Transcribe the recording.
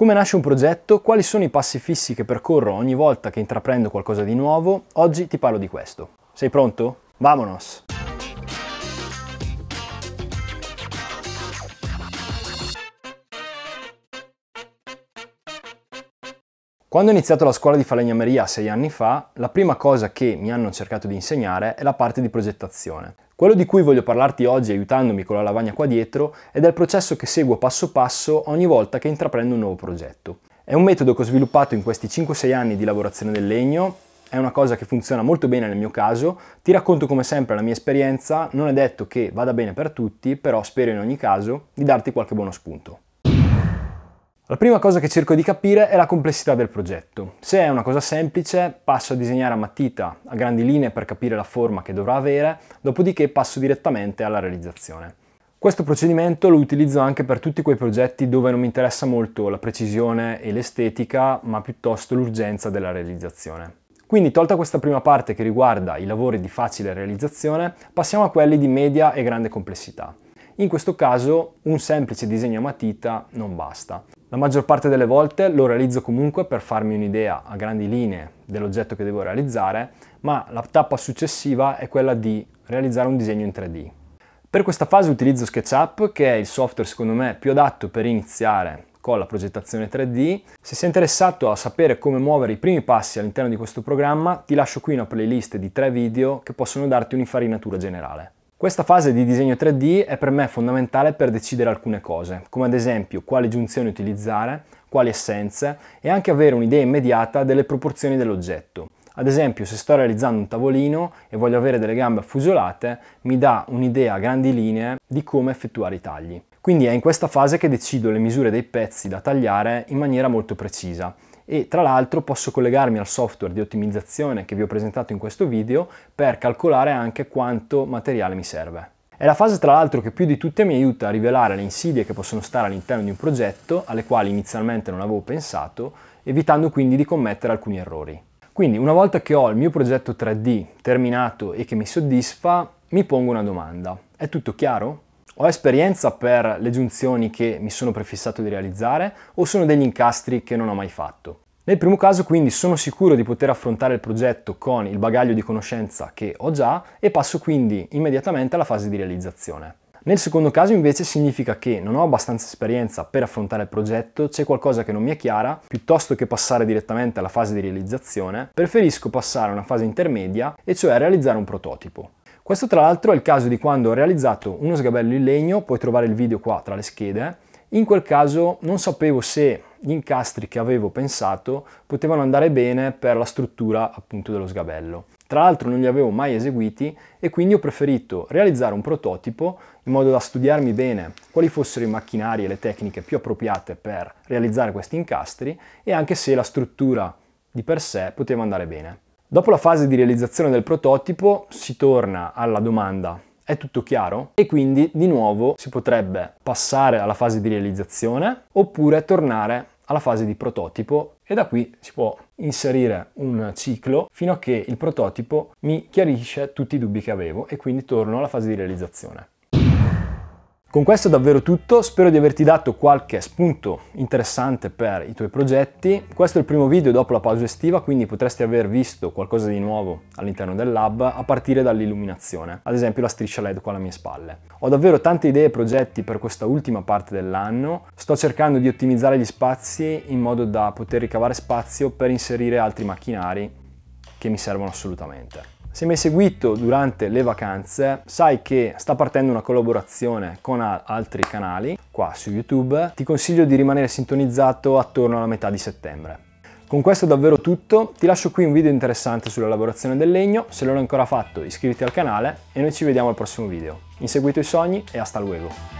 Come nasce un progetto? Quali sono i passi fissi che percorro ogni volta che intraprendo qualcosa di nuovo? Oggi ti parlo di questo. Sei pronto? Vamonos! Quando ho iniziato la scuola di falegnameria sei anni fa, la prima cosa che mi hanno cercato di insegnare è la parte di progettazione. Quello di cui voglio parlarti oggi aiutandomi con la lavagna qua dietro è del processo che seguo passo passo ogni volta che intraprendo un nuovo progetto. È un metodo che ho sviluppato in questi 5-6 anni di lavorazione del legno, è una cosa che funziona molto bene nel mio caso, ti racconto come sempre la mia esperienza, non è detto che vada bene per tutti, però spero in ogni caso di darti qualche buono spunto. La prima cosa che cerco di capire è la complessità del progetto. Se è una cosa semplice, passo a disegnare a matita a grandi linee per capire la forma che dovrà avere, dopodiché passo direttamente alla realizzazione. Questo procedimento lo utilizzo anche per tutti quei progetti dove non mi interessa molto la precisione e l'estetica, ma piuttosto l'urgenza della realizzazione. Quindi tolta questa prima parte che riguarda i lavori di facile realizzazione, passiamo a quelli di media e grande complessità. In questo caso un semplice disegno a matita non basta. La maggior parte delle volte lo realizzo comunque per farmi un'idea a grandi linee dell'oggetto che devo realizzare, ma la tappa successiva è quella di realizzare un disegno in 3D. Per questa fase utilizzo SketchUp, che è il software secondo me più adatto per iniziare con la progettazione 3D. Se sei interessato a sapere come muovere i primi passi all'interno di questo programma, ti lascio qui una playlist di tre video che possono darti un'infarinatura generale. Questa fase di disegno 3D è per me fondamentale per decidere alcune cose, come ad esempio quali giunzioni utilizzare, quali essenze e anche avere un'idea immediata delle proporzioni dell'oggetto. Ad esempio, se sto realizzando un tavolino e voglio avere delle gambe affusolate, mi dà un'idea a grandi linee di come effettuare i tagli. Quindi è in questa fase che decido le misure dei pezzi da tagliare in maniera molto precisa e tra l'altro posso collegarmi al software di ottimizzazione che vi ho presentato in questo video per calcolare anche quanto materiale mi serve. È la fase tra l'altro che più di tutte mi aiuta a rivelare le insidie che possono stare all'interno di un progetto alle quali inizialmente non avevo pensato, evitando quindi di commettere alcuni errori. Quindi una volta che ho il mio progetto 3D terminato e che mi soddisfa, mi pongo una domanda. È tutto chiaro? Ho esperienza per le giunzioni che mi sono prefissato di realizzare o sono degli incastri che non ho mai fatto? Nel primo caso quindi sono sicuro di poter affrontare il progetto con il bagaglio di conoscenza che ho già e passo quindi immediatamente alla fase di realizzazione. Nel secondo caso invece significa che non ho abbastanza esperienza per affrontare il progetto, c'è qualcosa che non mi è chiara, piuttosto che passare direttamente alla fase di realizzazione, preferisco passare a una fase intermedia, e cioè realizzare un prototipo. Questo tra l'altro è il caso di quando ho realizzato uno sgabello in legno, puoi trovare il video qua tra le schede, in quel caso non sapevo se gli incastri che avevo pensato potevano andare bene per la struttura appunto dello sgabello. Tra l'altro non li avevo mai eseguiti e quindi ho preferito realizzare un prototipo in modo da studiarmi bene quali fossero i macchinari e le tecniche più appropriate per realizzare questi incastri e anche se la struttura di per sé poteva andare bene. Dopo la fase di realizzazione del prototipo si torna alla domanda è tutto chiaro? E quindi di nuovo si potrebbe passare alla fase di realizzazione oppure tornare alla fase di prototipo e da qui si può inserire un ciclo fino a che il prototipo mi chiarisce tutti i dubbi che avevo e quindi torno alla fase di realizzazione. Con questo è davvero tutto, spero di averti dato qualche spunto interessante per i tuoi progetti. Questo è il primo video dopo la pausa estiva, quindi potresti aver visto qualcosa di nuovo all'interno del lab a partire dall'illuminazione, ad esempio la striscia LED qua alle mie spalle. Ho davvero tante idee e progetti per questa ultima parte dell'anno, sto cercando di ottimizzare gli spazi in modo da poter ricavare spazio per inserire altri macchinari che mi servono assolutamente. Se mi hai seguito durante le vacanze, sai che sta partendo una collaborazione con altri canali qua su YouTube. Ti consiglio di rimanere sintonizzato attorno alla metà di settembre. Con questo è davvero tutto, ti lascio qui un video interessante sulla lavorazione del legno, se non l'hai ancora fatto iscriviti al canale e noi ci vediamo al prossimo video. Inseguito i sogni e hasta luego!